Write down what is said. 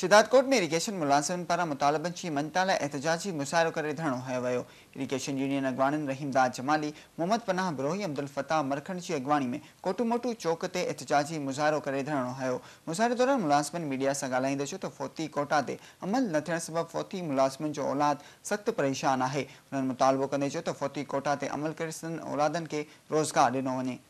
शिदार्थकोट में इरिगेशन मुलाज़िमनि پارا مطالبن जी मनता लाइ एतिजाजी کرے करे धरणो वियो इरीगेशन यूनियन اگوانن رحیم जमाली मोहम्मद पनाह پناہ अब्दुल फताह मरखंड जी اگوانی में کوٹو चौक چوک تے احتجاجی करे धरणो हुयो ہے दौरान دوران मीडिया میڈیا سا जो फोती कोटा ते अमल न थियण सबबु फौती मुलाज़िमनि जो औलाद सख़्तु परेशान आहे उन्हनि मुतालबो कंदे कोटा ते अमल करे सघनि औलादनि रोज़गार